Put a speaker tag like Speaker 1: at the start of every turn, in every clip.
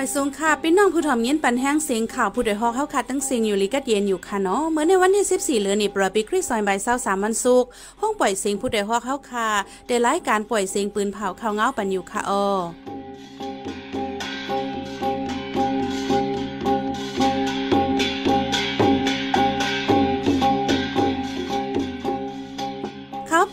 Speaker 1: วยทรงค่ะพี่น้องผู้ถ่อมเย็นปันแห้งเสียงข่าวผู้โดยหอกเข้าคัดตั้งเสียงอยู่ลิกัดเย็นอยู่ค่ะเนาะเหมือนในวันที่14เลือนนี่ประปีคริสซอยใบเศร้าสามวันสุกห้องปล่อยเสียงผู้โดยหอกเข้าคาะได้ายการปล่อยเสียงปืนเผาข่าวเงาปันอยู่ค่ะออ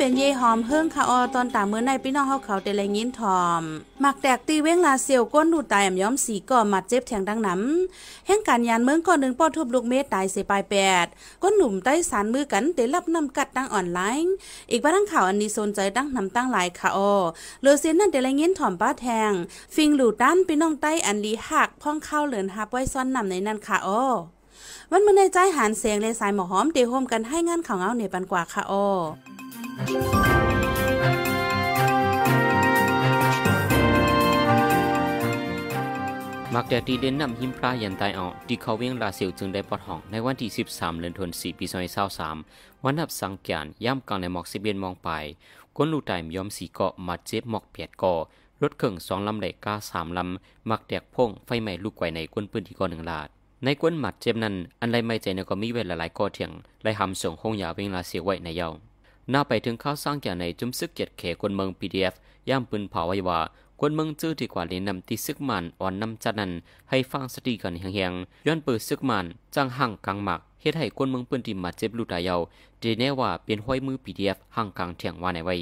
Speaker 1: นเย่หอมเฮิ่งคาออตอนต่างมือในพี่น้องเฮาเขาแต่ละยินทอมหมักแตกตีเว้งลาเซียวก้นดูตายแอมย้อมสีก่อมัดเจ็บแทงดังน้ำแห่งการยานเมืองก่อนหนึ่งป้อทุบลูกเมตตายเสียปลายแปดก้นหนุ่มใต้สารมือกันเตรับนำกัดดังอ่อนไลน์ อีกว่าทั้งข่าวอันนี้สนใจดั้งนำตั้งหลายคาออเลือเซียนนั่นแต่ละยินทอมป้าแทง ฟิงหลูด้านพี่น้องใต้อันลีหักพ่องเข้าเหลือนฮับไว้ซ่อนนำในนั่นคาออวันมื่อในใจหานเสียงใลสายหมอหอมเดโฮมกันให้งานข่าวเงาในปันกว่าค่ะอ้อ
Speaker 2: มักแต่ตีเด่นนำหิมพรายันตายออกที่เขาเวียงลาเสียวจึงได้ปอดห้อง ในวันที่ 13เดือนธันวาคมปีาสามวันนับสังเกตย่ำกลางในหมอกสิเบียนมองไปก้นลูกตายยอมสีเกาะมาเจ็บหมอกเปียดก่อรถเครื่องสองลำเหลก้าสามลำมักแตกพ่งไฟไหม้ลูกไกวในก้นปืนที่ก่อหนึ่งลาดในกวนหมัดเจ็บนั้นอันไรไม่ใจนก็ มีเวลาหลายก่อเถียงไรหำส่งคงยาวเวงลาเสียไว้ในเยาหน้าไปถึงข้าวสร้างแก่ในจุ้มซึกเจ็ดเขกวนเมืองพีดีเอฟย่ามปืนเผาไว้ว่ากวนเมืองจื้อที่ กว่าเลนนำที่ซึกมันอ่อนนำจันนันให้ฟังสติกันเฮียงๆย้อนปืนซึกมันจังหั่งกลางหมักเฮ็ดให้กวนเมืองปืนที่มาเจ็บลุดายเยาเดแน่ว่าเปลี่ยนห้อยมือพีดีเอฟห่งกลางเถียงว่าในไว้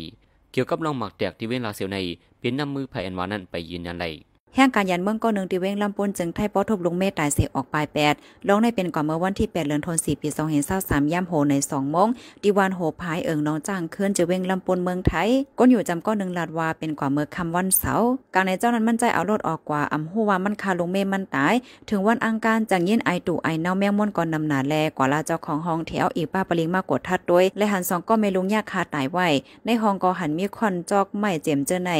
Speaker 2: เกี่ยวกับลองหมักแตกที่เวลาเสียวในเปลี่ยนนำมือไผ่อันวานั้นไปยืนยันลย
Speaker 3: แห่งการยันเมืองก้อนหนึ่งที่เว้งลำปนจึงไทยป้อทบลงเมตตายเสยออกปลายแปดลงในเป็นก่อนเมื่อวันที่แปดเดือนธันวาคมปีสองเห็นเศร้าสามย่ำโห ในสองโมงดีวานโหพายเอิง น้องจ้างเคลื่อนจะเว้งลำปนเมืองไทย ก้นอยู่จำก้อนหนึ่งลาดว่าเป็นก่อนเมื่อคำวันเสาร์การในเจ้านั้นมั่นใจเอารถออกกว่าอำหัวมันคาลงเมมันตาย ถึงวันอังการจังเย็นไอตู่ไอเน่าแมงม่วนก่อนนำหนาแลกว่าลาเจ้าของห้องแถวอีป้าปริงมากกดทัดด้วย และหันสองก็ไม่ลุงยากคาตายไว้ในห้องก็หันมีคอนจอกไม่เจียมเจอใน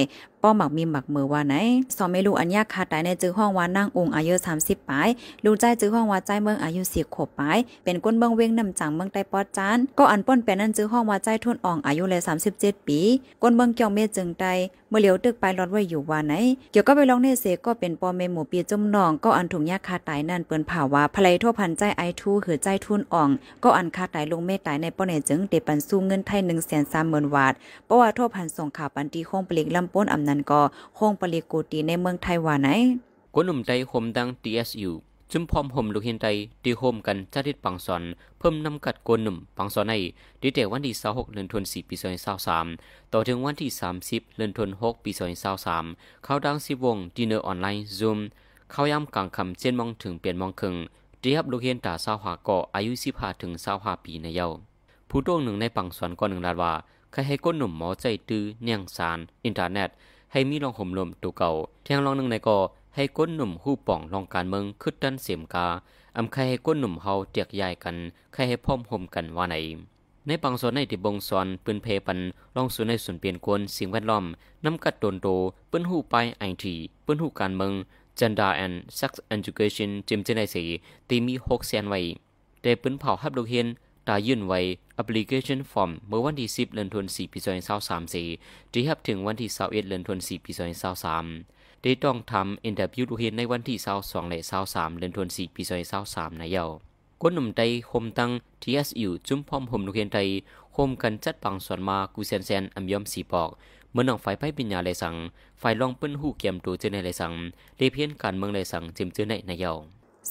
Speaker 3: ป้อหมักมีหมักมือว่าไหนสองไม่รู้อันยากขาดตายในจื้อห้องว่านั่งองค์อายุ30ปลายรู้ใจจื้อห้องว่าใจเมืองอายุี0ขวบปลายเป็นก้นเบื้องเว้งนำจังเมืองใต้ปอดจาน ก็อันป้นเป็นนั่นจื้อห้องว่าใจทุนอ่องอายุเลย37ปี ก้นเบื้องเกี่ยวเมจึงใจเมื่อเหลียวตึกไปรอดไว้อยู่ว่าไหน เกี่ยวก็ไปลองในเสก็เป็นปอเมหมู่ปีจมนอง ก็อันถุงยากคาตายนั่นเปิ้นผ่าว่าภรยทั่วพันใจไอทูหือใจทุนอ่อง ก็อันคาตายลงเมตายในป้อในจึงเดปันสู้เงินไทย1่งแสนวาทเพราะว่าทั่วพันส่งข่าวปันตีคงปลีกลำป้นอำนาันก็หงปริกูตีในเมืองไทยว่าไหน
Speaker 2: กนุ่มใจคมดัง TSU จุ่มพร้อมห่มลูกเห็นใจตีโฮมกันจัาทิปังสอน เพิ่มนำกัดโกนหนุ่มปังสอนในดีเตวันที่26เดือนธันวาคมปี2023ต่อถึงวันที่ 30เดือนธันวาคมปี2023เข้าดังสิบวงดีเนอร์ออนไลน์ Zoom เข้าย้ำกลางคำเช่นมองถึงเปลี่ยนมองคึ่งเตียบลูกเห็นตาสาวหากาออายุ 15ถึง25ปีในเยาผู้ต้วงหนึ่งในปังสอนก่อนหนึ่งลาว่าใครให้ก้นหนุ่มหมอใจตื้อเนียงสาร อินเทอร์เน็ตให้มีรองห่มลมตัวเก่าแที่งรองหนึ่งในก็ให้ก้นหนุ่มหู้ป่องรองการเมืองคึดดันเสียมกาอำใครให้ก้นหนุ่มเฮาเจียกยายกัน ใครให้พ่อมห่มกันว่าไหน ในปังสอนในติบงสอนปืนเพปันลองสูนในส่วนเปลี่ยนกวนสิ่งแวดล้อม น้ำกัดโดนโตปืนหู้ไปไอทีปืนหู้การเมืองจ g นด d e r and Sex Education จิมเจนไอสีตีมีหกแสนไว้ แต่ปืนเผาฮับดูเฮียนตายื่นไว้ application form เมื่อวันที่ 10เดือนธันวาคมปี2023สี่ฮับถึงวันที่21เดือนธันวาคมปี2023ได้ต้องทำ interview ดูเห็นในวันที่22และ23เดือนธันวาคมปี2023นะเยาคนหนุ่มไตคมตั้ง TSU จุ้มพร้อมหมลูกเรียนไตคมกันจัดปังสวนมากูเซนเซนอัมยอมสีปอกเมื่อน้องไฟไปปัญญาเลยสั่งไฟลองเปิ้นหูเกี่ยมตัวเจอในเลยสั่งเลเพียนการเมืองเลยสั่งจิมเจอในนายเยา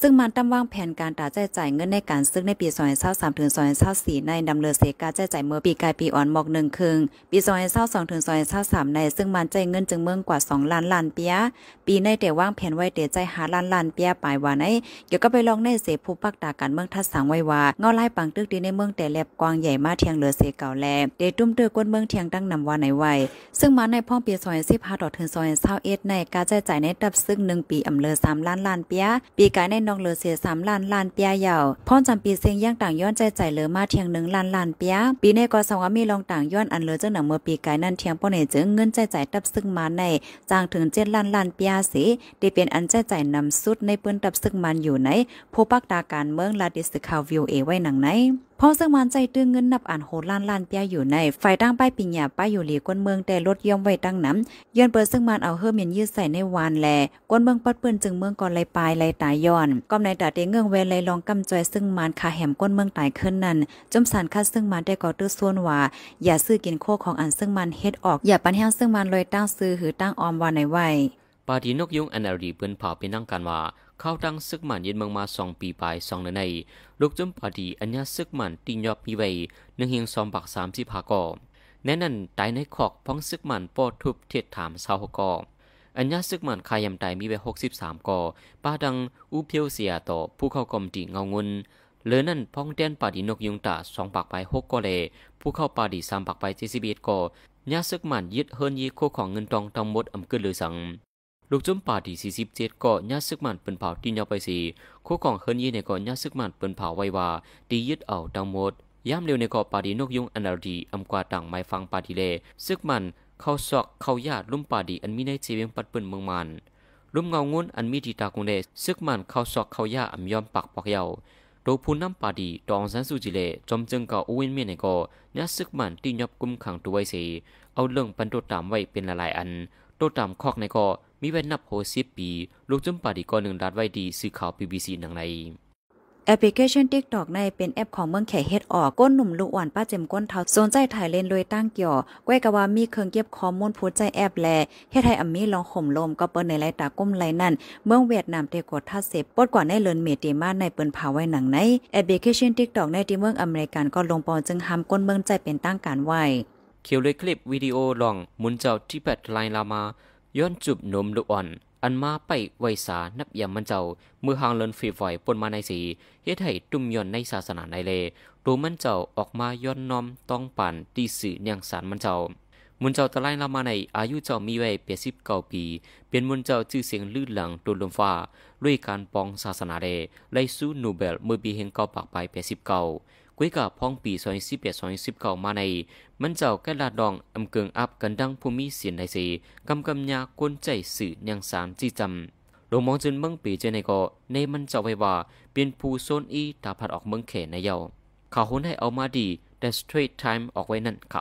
Speaker 3: ซึ่งมันตั้งวางแผนการตาแจ้จ่ายเงินในการซึ่งในปีอาสามถึงอาสี่ในดำเนินเสกาแจ้จ่ายเมื่อปีกายปีอ่อนหมอกหนึ่งครึ่งปีอาสองถึงอาสามในซึ่งมันจเงินจึงเมืองกว่าสองล้านล้านเปียปีในแต่วางแผนไว้เตจ่ใจหาล้านล้านเปียปลายว่าในเกี่ยวก็ไปลองในเสผู้ปักตาการเมืองทัดสังไว้ว่าเงาไล่ปังตึกดีในเมืองแต่แลบกว้างใหญ่มาเทียงเหลือเสเก่าแลเดตุ้มเตือก้นเมืองเทียงตั้งนำว่าไหนไว้ซึ่งมันในพ่องปี2015ถึงเอ็ดในการแจ้จ่ายในตับซึ่งงปีอำเลอมล้านล้านเปียปีกายในนองเหลือเสียสามล้านล้านเปียยาว พ่อจำปีเซียงย่างต่างย้อนใจใจเหลือมาเทียงหนึ่งล้านล้านเปีย ปีในก็สองมีลองต่างย้อนอันเหลือจ้าหนังเมื่อปีไก่นั่นเทียงป้อเนจอเงินใจใจตับซึ่งมาในจางถึงเจ็ดล้านล้านเปียสิได้เป็นอันใจใจนำสุดในปืนตับซึ่งมันอยู่ใน ผู้ปักตาการเมืองลาดิสคาวิวเอไว้หนังไหนพ่อซึ่งมันใจตึงเงินนับอ่านโหดล้านล้านเปียอยู่ในฝ่ายตั้งป้ายปิญญาป้ายอยู่หลีก้นเมืองแต่รถย่อมไว้ตั้งน้ำย้อนเปิดซึ่งมันเอาเฮอมียนยืดใส่ในวานแลก้นเมืองปัดเปื้อนจึงเมืองก่อนไหลปลายไหลตายย้อนก้มในตาเตีเงื่องเวไหลลองกำจอยซึ่งมันคาแหมก้นเมืองตายขึ้นนั้นจมสารคัดซึ่งมันได้ก่อตื้อส่วนว่าอย่าซื้อกินโคของอันซึ่งมันเฮ็ดออกอย่าปันแห้งซึ่งมันลอยตั้งซื้อหือตั้งออมวานในไว้
Speaker 2: ปาดีนกยุงอันอรีเปิ้นเผาเป็นนั่งกันว่า khao đăng sức mạnh yên mong ma song pi bài song nơi này lúc chấm bà đi anh nhá sức mạnh tin nhọp như vậy nâng hiền song bạc sám xịp hạ cỏ nên nần tái nấy khọc phóng sức mạnh po thụp thiệt thảm sao hạ cỏ อัญญาซึกมันคายัมไตมีไป63ก่อป้าดังอูเพียวเสียต่อผู้เข้ากรมติเงางุนเลือนั่นพ้องแดนป่าดีนกยุงตาสองปากไปหกก่อเลผู้เข้าป่าดีสามปากไปเจสิบีก่อญาซึกมันยึดเฮินยีโคของเงินตองทั้งหมดอำกึนหรือสังลูกจมปาที่47เกาะญาตซึกมันเปิ้นเผาที่ยาวไปสีคู่กองเฮินยีในเกาะญาตซึกมันเปิ้นเผาไว้ว่าตียึดเอาดังหมดย่ำเร็วในเกาะปาดีนกยุงอันดาดีอำกว่าต่างไม้ฟังปาดีเลซึกมันเข้าซอกเข้าญาติลุ่มปาดีอันมีในเจวียงปัดเปิ้นเมืองมันลุ่มเงางุ้นอันมีที่ตาคงเดซึกมันเข้าซอกเข้าญาติอำยอมปักปอกเยาโดพูนน้ำปาดีตองสันสุจิเลจอมจึงเกาะอุวนเมียในเกาะญาตซึกมันที่ยอบกุมขังตัวไว้สีเอาเรื่องปันโตตามไว้เป็นหลายๆอัน โตตามคอกในเกาะมีไว้นับโหสิบปี ลูกจุ่มปาดีก่อนหนึ่งดัดไว้ดีสื่อข่าว BBC หนังใน
Speaker 3: แอปพลิเคชันทิกตอกในเป็นแอปของเมืองแขเฮ็ดออกก้นหนุ่มลูกอ่อนป้าเจมก้นเทาสนใจถ่ายเล่นโดยตั้งเกี่ยวก้วยกว่ามีเครื่องเก็บข้อมูลผู้ใจแอปแลเฮ็ดให้อมมีลองข่มลมก็เปิ้นในไรตาก้มไรนั่นเมืองเวียดนามเตกดท่าเสพปดกว่าในเลินเมติมาในเปิ้นภาไว้หนังในแอปพลิเคชันทิกตอกในที่เมืองอเมริกันก็ลงปอนจึงหามก้นเมืองใจเป็นตั้งการไว้
Speaker 2: เขียวเลยคลิปวิดีโอลองมุนเจ้าที่แปดลน์ลามาย้อนจุบนมลูกอ่อน อันมาไปไวสานับยามมันเจ้ามือหางเลินฝีฝอยปนมาในสีเฮ็ดให้ตุ่มย้อนในศาสนาในเลตัวมันเจ้าออกมาย้อนนอมต้องปั่นตีสื่อเนียงสารมันเจ้า มุนเจ้าตะไลลามาในอายุเจ้ามีไว้เปียสิบเก้าปี เป็นมุนเจ้าชื่อเสียงลื่นหลังตูนลมฟ้าด้วยการปองศาสนาเลไลสู้นูเบลเมื่อปีเฮงเก้าปากไปเปียสิบเก้ากุ้ยกับพ้องปีสอยสิบเอ็ดสอยสิบเก้ามาใน มันเจ้าแกลาดองอำเกิงอับกันดังภูมิเสียนในสีกำกำยาก้นใจสื่อยังสามจีจำหลวงมองจนเมืองปีเจในก่อในมันเจ้าไว้ว่าเป็นผู้โซนอีตาผัดออกเมืองเขนในเยาเขาหุนให้เอามาดีแต่สตรีทไทม์ออกไว้นั่นเขา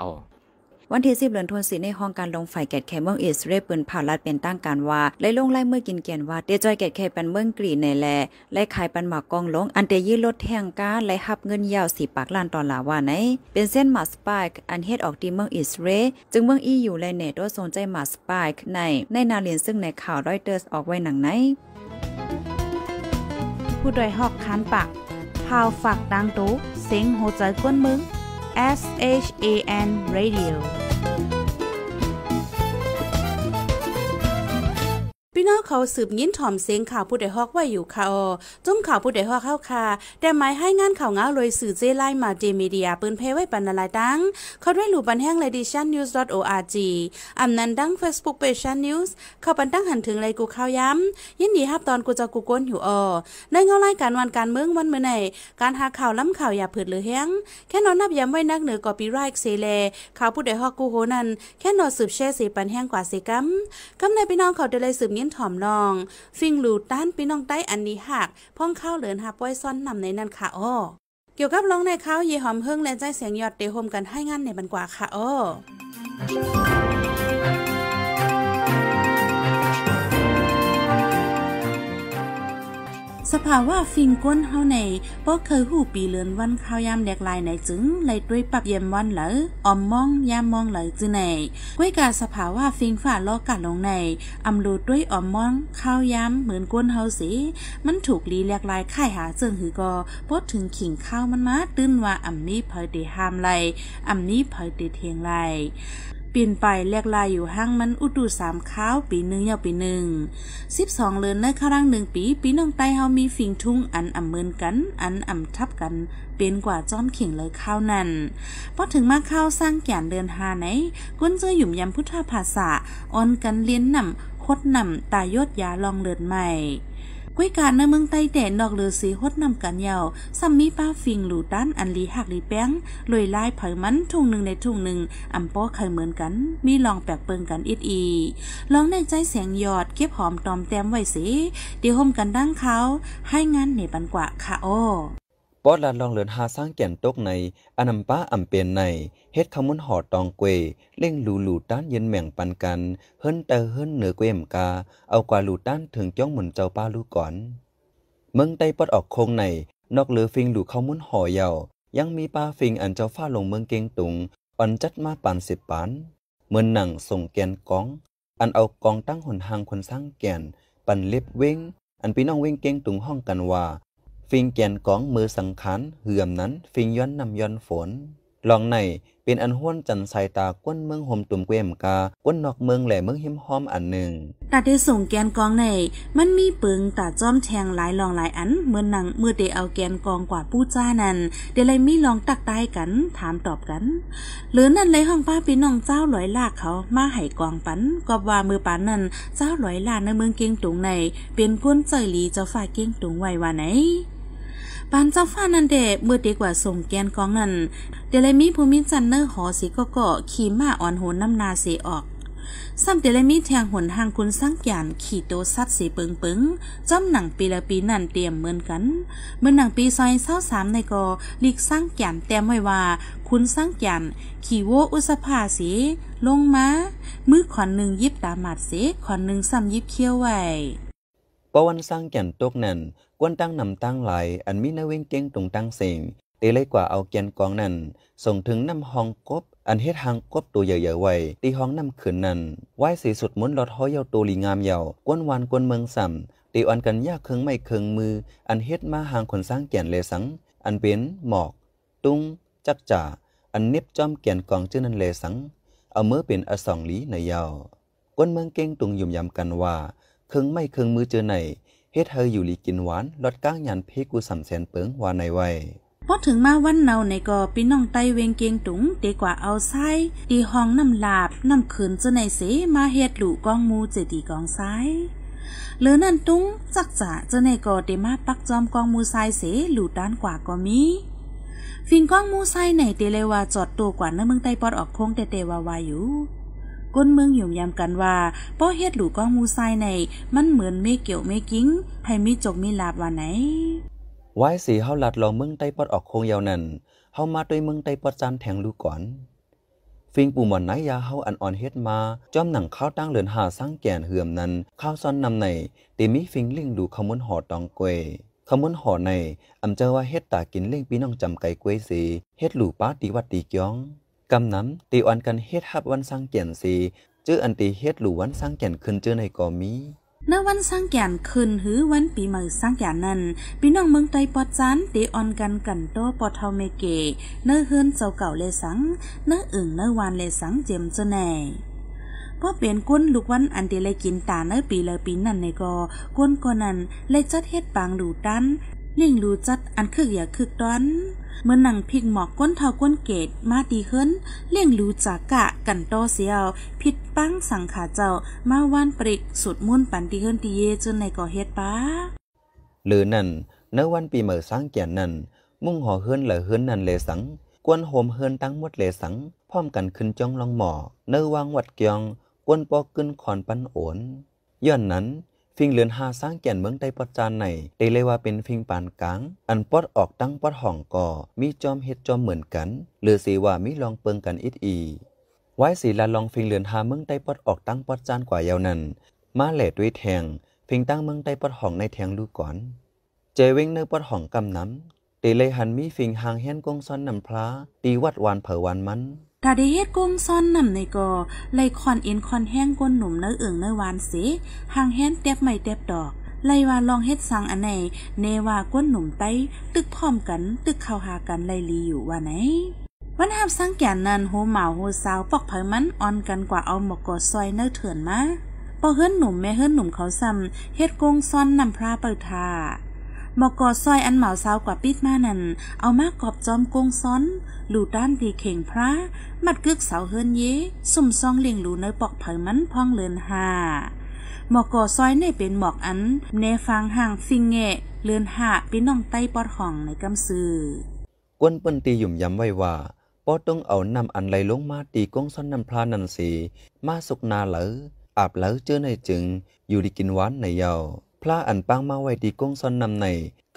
Speaker 3: วันที่สิบเลือนทวนสีในห้องการลงฝ่ายแกดแคเมืองอิสเร เปืนผ่าลัดเป็นตั้งการว่าไล่ลงไล่เมื่อกินเกียนว่าเดจอยแกดแคเป็นเมืองกรีในแลไล่ขายปันหมากกองลง อันเตยี่ลดแทงการไล่หับเงินยาวสีปากลานตอนลาว่าไหน เป็นเส้นมาสปายอันเฮ็ดออกที่เมืองอิสเรจึงเมืองอีอยู่ในเนตด้วยสนใจมาสปายในในนาเรียนซึ่งในข่าวรอยเตอร์สออกไว้หนังไหนผู้โดยหอกคันปากพาวฝากดังตู้เสียงโหใจกวนมึง
Speaker 1: S H A N Radio you พี่น้องเขาสืบยิ้นถ่อมเสียงข่าวผู้ใดฮอกไว้อยู่ค่ะอจุ้มข่าวผู้ใดฮอกเข้าค่ะ แต่หมายให้งานข่าวเงาเลยสื่อเจไล่มาเจมีเดีย ปืนเพไว้ปันนะลายตั้งเขาด้วยหลู่บันแห้งเลดิชันนิวส์ดอทโออาร์จีอำนันดังเฟซบุ๊กเพจชันนิวส์เขาปันตั้งหันถึงไยกูข่าวย้ำยินดีฮับตอนกูจะกูก้นยู่ออในเงารายการวันการเมืองวันเมื่อไหนการหาข่าวล้ำข่าวอย่าเผิดหรือแห้งแค่นอนนับย้ำไว้นักเหนือกอปีไรกเซเลข่าวผู้ใดฮอกกูโหนันแค่นอนสืบแช่สีปันแห้งกว่าสสกัมกำในพี่น้องเขาได้เลยสืบยิ้นถ่อมน้องฟิงหลูต้านพี่น้องใต้อันนี้หักพ่องเข้าเหลือนหาป้อยซ่อนนำในนั่นค่ะอ้อเกี่ยวกับร้องในข้าวเยหอมเฮิงและใจเสียงยอดเตโฮมกันให้งานในบันกว่าค่ะอ้อสภาวะฟิงก้นเฮาในบ่เคยหูปีเลือนวันข้าวยามแดกลายในจึงเลยด้วยปับเย็มวันเหลอออมมองยามมองเหลอจึไหนก้วยกาสภาวะฟิงฝ่าลอกกดลงในอำลูด้วยอมมองข้าวยามเหมือนก้นเฮาสิมันถูกลีแหลกลายข่หาจึงหือกอบ่ถึงขิงข้าวมันมาตื้นว่าอำนี้เผยเดหามไหลอำนี้เผยเดเทียงไหลปีนไปแลกลายอยู่ห้างมันอุดูสามข้าว ปีหนึ่งยาวปีหนึ่งสิบสองเลือนในครั้งหนึ่งปี ปีน้องไตเฮามีฝิงทุ่งอันอ่ำเมินกัน อันอ่ำทับกันเป็นกว่าจ้อมเข่งเลยข้าวนั่นพอถึงมาข้าวสร้างแก่นเดือนหาไหน ก้นเจอหยุ่มยำพุทธภาษาอ่อนกันเลี้ยนนำคดนำตายยดยาลองเลือนใหม่กุ้ยการในเมืองไต้แต่นอกเลือสีฮดนำกันยาวซัมมีป้าฟิงหลูตันอันลีหักลีแป้งลอยลายเผยมัน ทุ่งหนึ่งในทุ่งหนึ่งอำป้อคยเหมือนกัน มีลองแปลกเปิงกันอิดอี ลองในใจเสียงหยอด เก็บหอมตอมแต้มไว้สิเดี๋ยวห่มกันดั้งเขาให้งานในบันกว่าค่ะโอ
Speaker 4: ปอดลาดลองเหลือนหาสร้างแก่นตกในอนัมป้าอำเปียนในเฮ็ดคำมุนหอตองเกวเล่งหลูหลูต้านเย็นแม่งปันกันเฮิ้นเตอเฮิ้นเหนือเกวมกาเอากว่าลูต้านถึงจ้องหมุนเจ้าป้าลูกก่อนเมืองไต้ปอดออกโคงในนอกเหลือฟิงหลูเข้ามุนหอเยาวยังมีป้าฟิงอันเจ้าฟ้าลงเมืองเกงตุงอันจัดมาปันสิบปันเมือนหนังส่งแก่นกองอันเอากองตั้งหนหางคนสร้างแก่นปันเล็บเว้งอันพี่น้องเว้งเกงตุงห้องกันว่าฟิงแกนของมือสังขารเหื่อมนั้นฟิงย้อนนำย้อนฝน ลองในเป็นอันห้วนจันสายตาก้นเมืองห่มตุ่มเกวมกาก้นนอกเมืองแหล่เมืองหิมหอมอันหนึ่ง
Speaker 1: ตาเด้ส่งแกนกองใน มันมีปึงตาจ้อมแทงหลายลองหลายอันเมื่อนังเมื่อเดเอาแกนกองกว่าปู้จ้านั้นเดเลยมีลองตักตายกันถามตอบกัน หรือนั่นเลยห้องป้าพี่น้องเจ้าลอยลากเขามาไห้กองปันกอบว่ามือปันนั้นเจ้าลอยลากในเมืองเกียงตุงใน เป็นก้นเจหลีเจ้าฝ่ายเกียงตุงไว้ว่าไหนปานเจ้าฟ้านันเดเมื่อเด็กว่าส่งแกนกองนั้นเดลมีภูมิจันเนอร์หอสีก็เกาะขี่ม้าอ่อนโหนน้ำนาสีออก ซ้ำเดลมีแทงหนทางคุณสร้างแกานขี่โตซัดสีเปิงเปิงจอมหนังปีละปีนันเตรียมเหมือนกัน เมื่อหนังปีซอยเศร้าสามในกอลีกสร้างแกานแต้มไว้ว่า คุณสร้างแกานขี่โวอุสภาสีลงมา มือ ขอนหนึ่งยิบตาหมัดเสขอนหนึ่งซ้ำยิบเคี้ยวไว้
Speaker 4: กววันสร้างแก่นตกนั้น กวนตั้งนำตั้งหลาย อันมีนาเวงเก่งตรงตั้งเสียงเตเลยกว่าเอาแก่นกองนั้น ส่งถึงน้ำห้องกบ อันเฮ็ดหางกบตัวใหญ่ๆไว้ ตีห้องน้ำขืนนั้นไหวสีสุดมุนลอดห้อยเยาตัวลีงามเยาวกวนวานกวนเมืองสัมตีอ่อนกันยากเคืองไม่เคืองมือ อันเฮ็ดมาหางขนสร้างแก่นเลสัง อันเป็นหมอก ตุงจักจ่าอันเน็บจอมแก่นกองชื่อนั้นเลสังเอาเมื่อเป็นอสองลีในเยาวกวนเมืองเก่งตุงยุ่มยำกันว่าคึง ไม่คึงมือเจอไหนเฮ็ดเธออยู่ลีกินหวานลดก้างยันเพกูสำแสนเปิงวานในไว้
Speaker 1: พอถึงมาวันเนาในก็พี่น้องไตเวงเกียงตุงเตกว่าเอาไส้ตีห้องน้ำลาบน้ำขืนเจะในเสมาเฮ็ดหลู่กองมูเจตีกองไซหรือนั่นตุ้งจักจะเจะในก็เตมาปักจอมกองมูไซเสหลู่ด้านกว่าก็มีฟิงกองมูไซในเตเลว่าจอดตัวกว่าใน้เมืองไตปอดออกโค้งเตเตวาวาอยู่ก้นเมืองห่มยามกันว่าป้อเฮ็ดหลูก้องมูไซใน มันเหมือนไม่เกี่ยวไม่กิ้งให้มีจกมีลาบว่าไหน
Speaker 4: ไว้สีเฮาหลัดลองเมืองไต้ปอดออกโคงยาวนั่นเฮามาด้วยเมืองไต้ปอดจันแทงลูกก่อน ฟิงปู่หมอนไหนยาเฮาอันอ่อนเฮ็ดมาจอมหนังข้าวตั้งเหลือนหาสร้างแก่นเหือมนั้น ข้าวซ้อนนำในเตมีฟิงลิงดูขมุนหอตองกวยขมุนหอในอำเจอว่าเฮ็ดตากินเล่งพี่น้องจำไก่กวยสีเฮ็ดหลู่ป้าตีวัดตีกยองกำนำ้ตีอันกันเฮ็ดฮับวันสร้างเกียนสีจื้ออันตีเฮ็ดหลูวันสร้างเกียนขึ้นจื้อในกอมี
Speaker 1: ณวันสร้างเกยนคืนหรือวันปีใหม่สร้างแก่นนั้นพี่น้องเมืองไตปอดจันตีออนกันกันโตปอเทาเมเกเนื้อเฮือนเจ้าเก่าเลสังเนื้ออึ่งเนื้อวานเลสังเจมเจแน่พอเปลี่ยนก้นลูกวันอันเีเลยกินตาเนื้อปีเลยปีนั่นในกอก้นกอนั้นเลยจัดเฮ็ดปางดูดันนิ่งดูจัดอันคึกอย่าคึกดอนเมื่อนังพิกหมอกก้นเทาก้นเกตมาดีขึ้นเลี่ยงรู้จากกะกันโตเสียว ผิดปั้งสังขาเจ้ามาวันปริกสุดมุ่นปันดีขึ้นดีเยจนในก่อเฮ็ดป้า
Speaker 4: หรือนั่นอวันปีเหมือสร้างเกียนนั่นมุ่งห่อเฮือนเหลือเฮือนนั่นเลสัง กวนโฮมเฮือนตั้งมดเลสังพร้อมกันขึ้นจ้องลองหมอเนื้อวางวัดเกียงกวนปอขึ้นขอนปันโอนย้อนนั้นฟิงเหลือนหาสร้างแก่นเมืองไต้ปอดจานในได้เลยว่าเป็นฟิงปานกลาง อันปอดออกตั้งปอดห่องก่อ มีจอมเฮ็ดจอมเหมือนกันหรือสีว่ามีลองเปิงกันอิดอี ไว้สีลาลองฟิงเหลือนหาเมืองไต้ปอดออกตั้งปอดจานกว่ายาวนั้นมาแหล่ด้วยแทง ฟิงตั้งเมืองไต้ปอดห่องในแทงลูกก่อน เจวิ้งเนื้อปอดห่องกำน้ำเตเลยหันมีฟิงหางเฮียนกงซ้อนนำพลาตีวัดวานเผอวานมัน
Speaker 1: ถาเด้เฮ็ดกุ้งซ่อนนำในกอเลยคอนเอ็นคอนแห้งก้นหนุ่มเนื้อเอิงเนื้อหวานเสหางแห้นเต็บไม่เต็บดอกเลว่าลองเฮ็ดสังอันไหนเนว่าก้นหนุ่มไต้ตึกพร้อมกัน ตึกเข้าหากันไลลีอยู่ว่าไหน วันหับสังแก่นนั้นโหหมาโฮสาว ปอกเผยมันออนกันกว่าเอาหมกกอซอยเนื้อเถื่อนมา พอเฮือนหนุ่มแม่เฮือนหนุ่มเขาซ้ำเฮ็ดกงซ้อนนำพระเปิดทามอกอดซอยอันเหมาสาวกว่าปิดมานั่นเอามากอบจอมกงซ้อน หลูด้านดีเข่งพระมัดกึกเสาเฮินเยสุ่มซองเลียงหลูเนยปอกเผยมันพองเลือนหาหมอกอซอยในเป็นหมอกอันเนฟังห่างฟิงเงะเลือนหาป็นน้องไต้ปอดห่องในกำซือ
Speaker 4: กวนปนตีหยุ่มย้ำไว้ว่าปอต้องเอานำอันไหลลงมาตีกงซ้อนนำพรานันสีมาสุกนาเหลืออาบเหลือเจอในจึงอยู่ดีกินหวานในเยาพระอันปังมาไว้ตีก้งซอนนำใน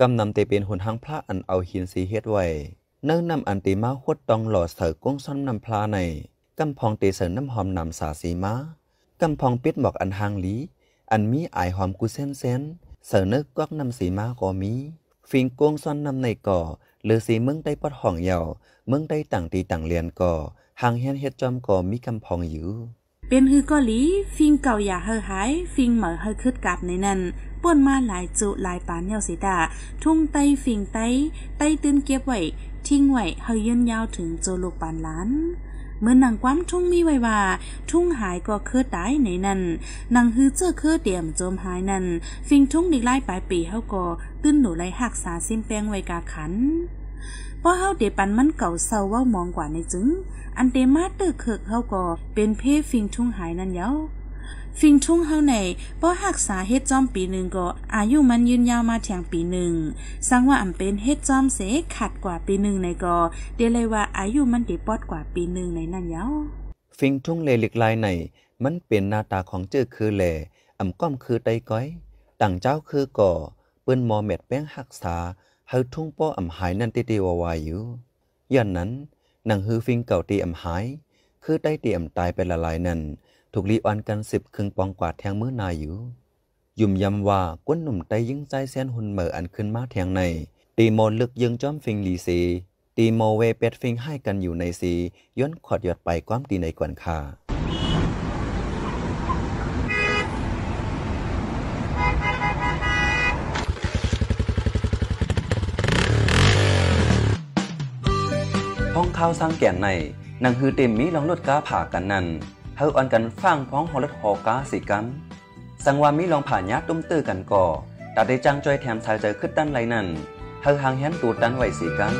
Speaker 4: กำนำเตเป็นหุ่นทางพระอันเอาหินสีเฮ็ดไว้เนื่งนำอันตีมาหดตองหลอดเสอก้งซ้อนนำพระในกำพองเตเสริน้ำหอมนำสาสีมากำพองปิดหมอกอันหางลีอันมีอายหอมกูเส้นเส้น เสอนึกกวักนำสีมาก็มีฟิงก้งซ้อนนำในก่อหรือสีมึงได้ปัดห่องเยาวเมืองได้ต่างตีต่างเรียนก่อหางเฮียนเฮ็ดจอมก่อมีกำพองอยู่
Speaker 1: เป็นฮือกอลีฟิงเก่าอย่าเฮอหายฟิงเหมอเฮอคืดกับในนั้นป่วนมาหลายจุหลายปานเยาสีตาทุ่งไตฟิงไตไตตื่นเก็บไว้ทิ้งไว้เฮอยืนยาวถึงโจลูกปานล้านเมื่อนังความทุ่งมีไว้ว่าทุ่งหายก็คือตายในนั้นนังฮือเจ้าคือเตียมโจมหายนั้นฟิงทุ่งดิกไล่ปลายปีเฮาก็ตื้นหนูไล่หักษาซิมแปงไว้กาขันพราะเฮาเดปันมันเก่าเศร้าว้ามองกว่าในจึงอันเดมาเตอร์เคิกเฮาก็เป็นเพ่ฟิงทุ่งหายนั่นเยาฟิงทุ่งเฮาในบ่หักษาเฮ็ดจอมปีหนึ่งก็อายุมันยืนยาวมาแถงปีหนึ่งสังว่าอำเป็นเฮ็ดจอมเสขัดกว่าปีหนึ่งในก็เดเลยว่าอายุมันเดปอดกว่าปีหนึ่งในนั่นเยา
Speaker 4: ฟิงทุ่งเลลิกลายในมันเป็นหน้าตาของเจ้อคือแหลอำก้อมคือไตก้อยต่างเจ้าคือก่อเปิ้นมอเม็ดแป้งหักษาเฮาทุ่งป้ออ่ำหายนั่นตีตีวาวายอยู่ย้อนนั้นนางฮือฟิงเก่าตีอ่ำหาย คือได้ตีอ่ำตายไปละลายนั่นถูกลีอันกันสิบคึงปองกวาดแทงมือนายอยู่ยุ่มยำว่าก้นหนุ่มไตยิงใจแซนหุ่นเหมออันขึ้นมาแทงใน ตีโมลึกยิงจอมฟิงลีซี ตีโมเวเป็ดฟิงให้กันอยู่ในซีย้อนขอดหยอดไปความตีในกวนคาพ้องข้าวสร้างแก่งในนังฮือเต็มมีลองลดก้าผ่ากันนั่นเฮาอัอนกันฟังพ้องหอลดหอก้าสิกันสังวามีลองผ่านยัดตุ้มตื้อกันก่อตัดได้จังจอยแถมสายใจขึ้นดัานไรนั่นเฮาหางแฮนตูดดันไหวสิกัน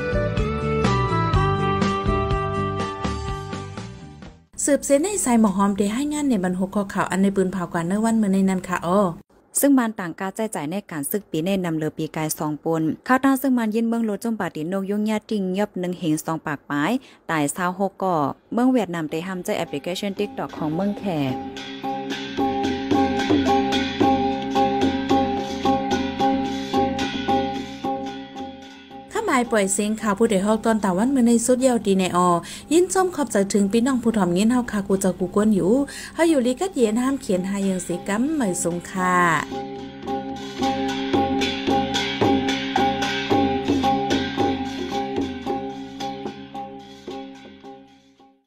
Speaker 3: สืบเสนในสายหมอหอมได้ให้งาน ในบรรหกขข่าวอันในปืนเผากว่าเนื้อวันเมื่อในนั้นค่ะอ้อซึ่งมันต่างการแจจ่ายในการซึกปีเน่นำเลือปีกายสองปนข้าวตาซึ่งมันยินเมืองโลจมปาตินกยงญาติงยบหนึ่งเหงสองปากปายตายสาวหกก่อ เมืองเวียดนามได้ทำใจแอปพลิเคชันติ๊กตอกของเมืองแข
Speaker 1: ายปล่อยเสียงข่าวผู้ใดฮอกตอนตะวันเมื่อในสุดเยาวดีในออยินชมขอบใจถึงพี่น้องผู้ถ่อมเงินเฮาค่ะกูจะกูกวนอยู่เฮาอยู่ลีกัดเย็นห้ามเขียนหายังสิกัมไม่สงค่ะ